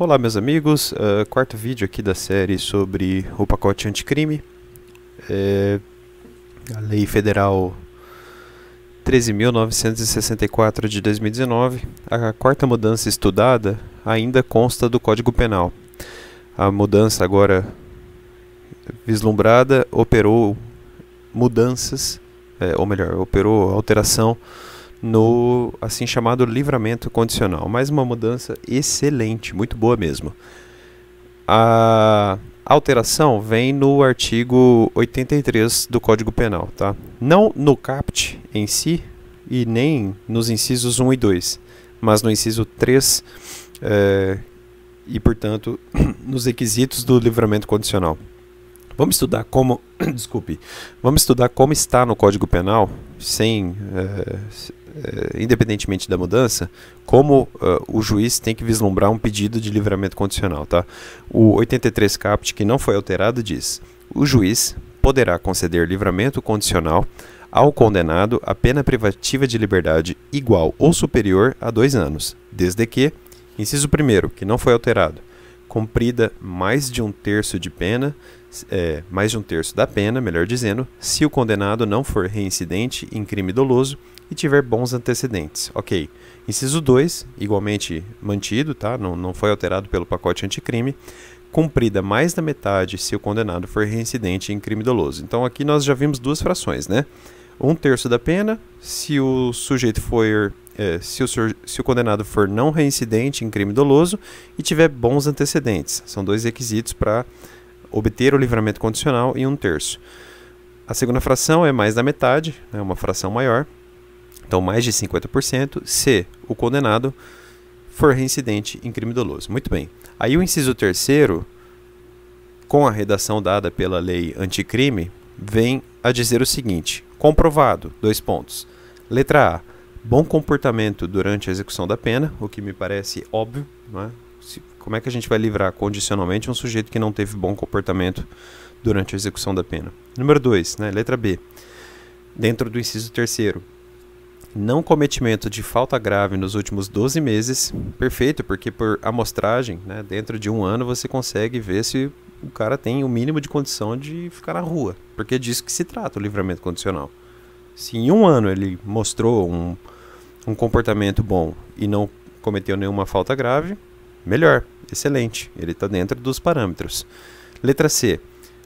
Olá meus amigos, uh, quarto vídeo aqui da série sobre o pacote anticrime, é a Lei Federal 13.964 de 2019, a quarta mudança estudada ainda consta do Código Penal. A mudança agora vislumbrada operou mudanças, é, ou melhor, operou alteração no assim chamado livramento condicional. Mais uma mudança excelente, muito boa mesmo. A alteração vem no artigo 83 do Código Penal, tá? Não no caput em si e nem nos incisos 1 e 2, mas no inciso 3 é, eh, e, portanto, nos requisitos do livramento condicional. Vamos estudar como, desculpe, vamos estudar como está no Código Penal, sem, é, é, independentemente da mudança, como eh, o juiz tem que vislumbrar um pedido de livramento condicional, tá? O 83 caput que não foi alterado diz: o juiz poderá conceder livramento condicional ao condenado a pena privativa de liberdade igual ou superior a dois anos, desde que, inciso 1, que não foi alterado, cumprida mais de um terço de pena, é, mais de um terço da pena, melhor dizendo, se o condenado não for reincidente em crime doloso e tiver bons antecedentes. Ok. Inciso 2, igualmente mantido, tá? Não, não foi alterado pelo pacote anticrime, cumprida mais da metade se o condenado for reincidente em crime doloso. Então aqui nós já vimos duas frações, né? Um terço da pena, se o sujeito for é, se, o senhor, se o condenado for não reincidente em crime doloso e tiver bons antecedentes. São dois requisitos para obter o livramento condicional em um terço. A segunda fração é mais da metade, é né, uma fração maior, então mais de 50%, se o condenado for reincidente em crime doloso. Muito bem. Aí o inciso terceiro, com a redação dada pela lei anticrime, vem a dizer o seguinte: comprovado, dois pontos. Letra A. Bom comportamento durante a execução da pena, o que me parece óbvio, é? Se, como é que a gente vai livrar condicionalmente um sujeito que não teve bom comportamento durante a execução da pena? Número 2, né, letra B. Dentro do inciso terceiro, não cometimento de falta grave nos últimos 12 meses, perfeito, porque por amostragem, né, dentro de um ano você consegue ver se o cara tem o mínimo de condição de ficar na rua, porque é disso que se trata o livramento condicional. Se em um ano ele mostrou um, um comportamento bom e não cometeu nenhuma falta grave, melhor, excelente, ele está dentro dos parâmetros. Letra C,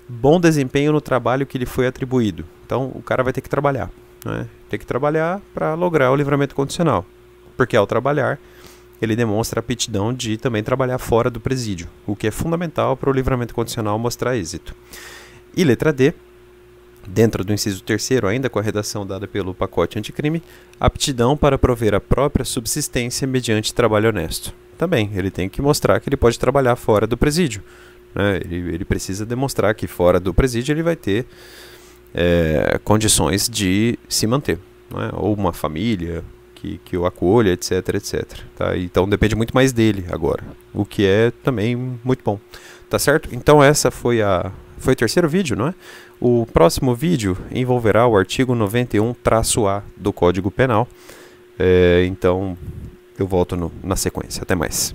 bom desempenho no trabalho que lhe foi atribuído. Então o cara vai ter que trabalhar, né? tem que trabalhar para lograr o livramento condicional, porque ao trabalhar ele demonstra aptidão de também trabalhar fora do presídio, o que é fundamental para o livramento condicional mostrar êxito. E letra D, Dentro do inciso terceiro, ainda com a redação dada pelo pacote anticrime, aptidão para prover a própria subsistência mediante trabalho honesto. Também, ele tem que mostrar que ele pode trabalhar fora do presídio. Né? Ele, ele, precisa demonstrar que fora do presídio ele vai ter é, condições de se manter. Né? Ou uma família que, que o acolha, etc, etc. Tá? Então depende muito mais dele agora, o que é também muito bom. Tá certo? Então essa foi a, foi o terceiro vídeo, não é? O próximo vídeo envolverá o artigo 91-A do Código Penal. É, então, eu volto no, na sequência. Até mais.